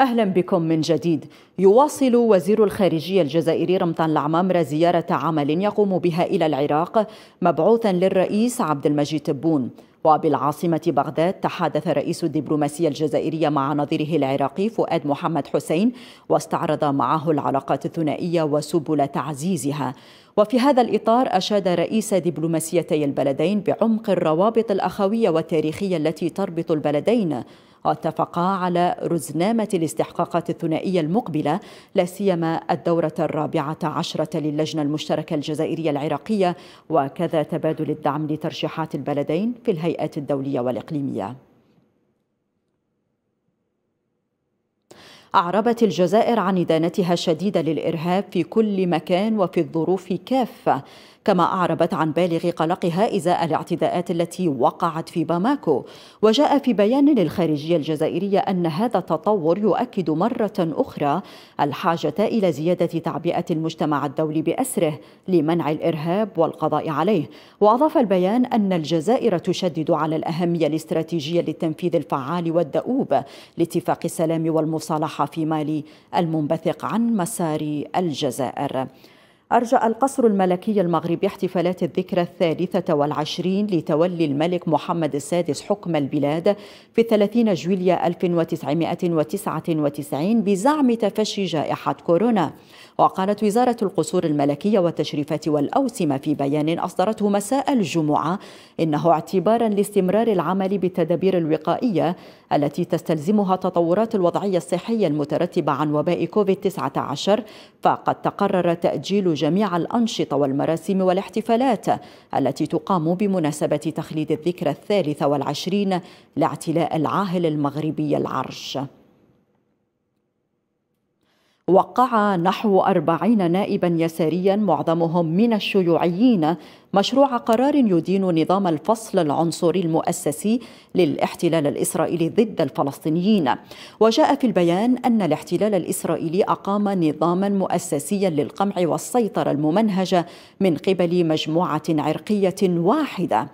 أهلا بكم من جديد يواصل وزير الخارجية الجزائري رمضان العمامرة زيارة عمل يقوم بها إلى العراق مبعوثا للرئيس عبد المجيد تبون وبالعاصمة بغداد تحادث رئيس الدبلوماسية الجزائرية مع نظيره العراقي فؤاد محمد حسين واستعرض معه العلاقات الثنائية وسبل تعزيزها وفي هذا الإطار أشاد رئيس دبلوماسيتي البلدين بعمق الروابط الأخوية والتاريخية التي تربط البلدين واتفقا على رزنامة الاستحقاقات الثنائية المقبلة لا سيما الدورة الرابعة عشرة للجنة المشتركة الجزائرية العراقية وكذا تبادل الدعم لترشيحات البلدين في الهيئات الدولية والإقليمية أعربت الجزائر عن إدانتها الشديدة للإرهاب في كل مكان وفي الظروف كافة كما أعربت عن بالغ قلقها إزاء الاعتداءات التي وقعت في باماكو وجاء في بيان للخارجية الجزائرية أن هذا التطور يؤكد مرة أخرى الحاجة إلى زيادة تعبئة المجتمع الدولي بأسره لمنع الإرهاب والقضاء عليه وأضاف البيان أن الجزائر تشدد على الأهمية الاستراتيجية للتنفيذ الفعال والدؤوب لاتفاق السلام والمصالحة في مالي المنبثق عن مسار الجزائر أرجأ القصر الملكي المغربي احتفالات الذكرى الثالثة والعشرين لتولي الملك محمد السادس حكم البلاد في 30 جويليا 1999 بزعم تفشي جائحة كورونا وقالت وزارة القصور الملكية والتشريفات والأوسمة في بيان أصدرته مساء الجمعة إنه اعتبارا لاستمرار العمل بالتدابير الوقائية التي تستلزمها تطورات الوضعية الصحية المترتبة عن وباء كوفيد-19 فقد تقرر تأجيل جميع الأنشطة والمراسم والاحتفالات التي تقام بمناسبة تخليد الذكرى الثالثة والعشرين لاعتلاء العاهل المغربي العرش وقع نحو أربعين نائبا يساريا معظمهم من الشيوعيين مشروع قرار يدين نظام الفصل العنصري المؤسسي للاحتلال الإسرائيلي ضد الفلسطينيين وجاء في البيان أن الاحتلال الإسرائيلي أقام نظاما مؤسسيا للقمع والسيطرة الممنهجة من قبل مجموعة عرقية واحدة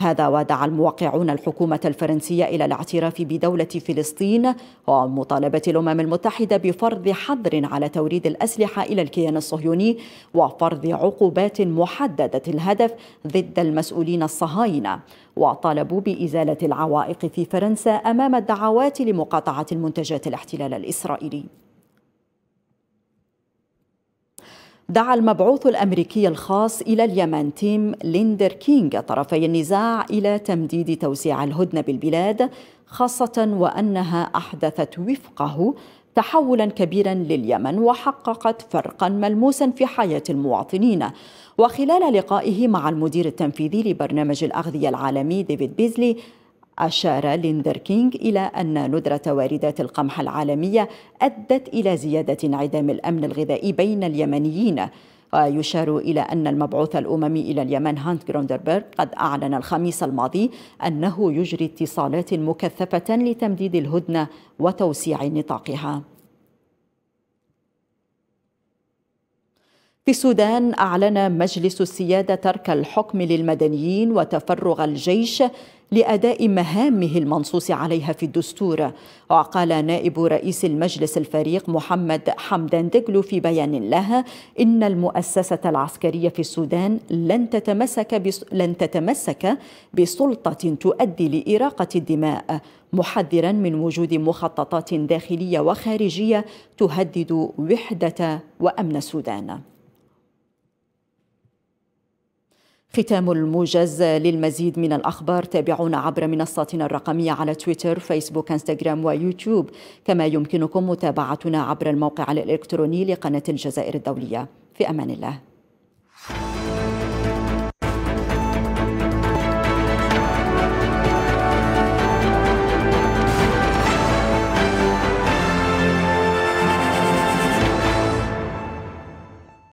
هذا ودعا الموقعون الحكومة الفرنسية إلى الاعتراف بدولة فلسطين ومطالبة الأمم المتحدة بفرض حظر على توريد الأسلحة إلى الكيان الصهيوني وفرض عقوبات محددة الهدف ضد المسؤولين الصهاينة وطالبوا بإزالة العوائق في فرنسا أمام الدعوات لمقاطعة المنتجات الاحتلال الإسرائيلي دعا المبعوث الامريكي الخاص الى اليمن تيم ليندر كينغ طرفي النزاع الى تمديد توسيع الهدنه بالبلاد خاصه وانها احدثت وفقه تحولا كبيرا لليمن وحققت فرقا ملموسا في حياه المواطنين وخلال لقائه مع المدير التنفيذي لبرنامج الاغذيه العالمي ديفيد بيزلي أشار ليندر كينغ إلى أن ندرة واردات القمح العالمية أدت إلى زيادة انعدام الأمن الغذائي بين اليمنيين ويشار إلى أن المبعوث الأممي إلى اليمن هانت جروندربرغ قد أعلن الخميس الماضي أنه يجري اتصالات مكثفة لتمديد الهدنة وتوسيع نطاقها في السودان أعلن مجلس السيادة ترك الحكم للمدنيين وتفرغ الجيش لأداء مهامه المنصوص عليها في الدستور وقال نائب رئيس المجلس الفريق محمد حمدان دجلو في بيان له إن المؤسسة العسكرية في السودان لن تتمسك بس لن تتمسك بسلطة تؤدي لإراقة الدماء محذرا من وجود مخططات داخلية وخارجية تهدد وحدة وأمن السودان ختام الموجز للمزيد من الأخبار تابعونا عبر منصاتنا الرقمية على تويتر فيسبوك انستغرام ويوتيوب كما يمكنكم متابعتنا عبر الموقع الإلكتروني لقناة الجزائر الدولية في أمان الله